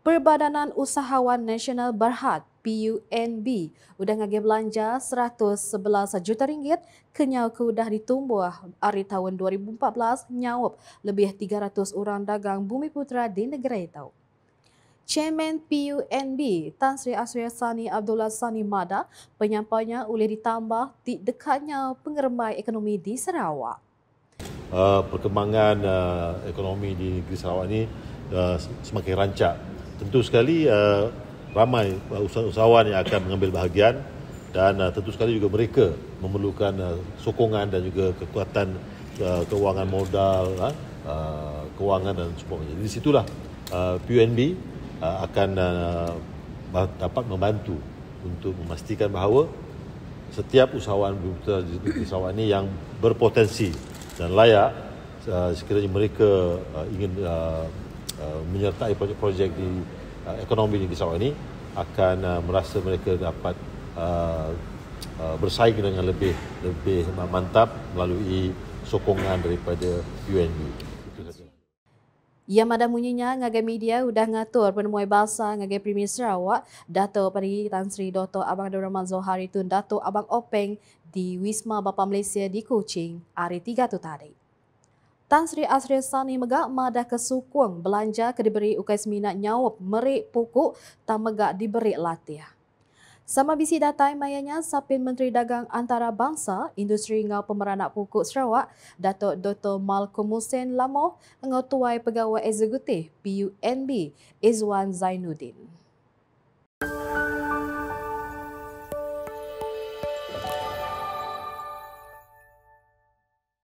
Perbadanan Usahawan Nasional Berhad PUNB udah ngagi belanja 111 juta ringgit kenyau ke udah ditumbuh hari tahun 2014 nyawup lebih 300 orang dagang bumi putra di negara itu. Chairman PUNB Tan Sri Aswir Sani Abdullah Sani Mada penyampainya oleh ditambah di dekatnya pengeremai ekonomi di Sarawak. Uh, perkembangan uh, ekonomi di negeri Sarawak ini uh, ah, semakin rancak tentu sekali uh, ramai usahawan yang akan mengambil bahagian dan uh, tentu sekali juga mereka memerlukan uh, sokongan dan juga kekuatan uh, kewangan modal uh, uh kewangan dan sebagainya. Di situlah uh, PUNB uh, akan uh, dapat membantu untuk memastikan bahawa setiap usahawan usahawan ini yang berpotensi dan layak uh, sekiranya mereka uh, ingin uh, Uh, menyertai projek-projek di uh, ekonomi di Sarawak ini akan uh, merasa mereka dapat uh, uh, bersaing dengan lebih lebih mantap melalui sokongan daripada UNB. Yang ada munyinya ngagai media sudah ngatur penemuai bahasa ngagai Premier Sarawak Dato Pari Tan Sri Dato Abang Abdul Zohari tun Dato Abang Openg di Wisma Bapa Malaysia di Kuching hari 3 tu tarik. Tan Sri Asri Sani Megak Madah Kesukung belanja diberi ukai seminat nyawup merik pukuk tan Megak diberi latihan. Sama bisi datai mayanya Sapin Menteri Dagang Antarabangsa Industri Ngau Pemeranak Pukuk Sarawak Datuk Dr. Malcolm Hussein Lamoh Ngau Tuai Pegawai Eksekutif PUNB Izwan Zainuddin.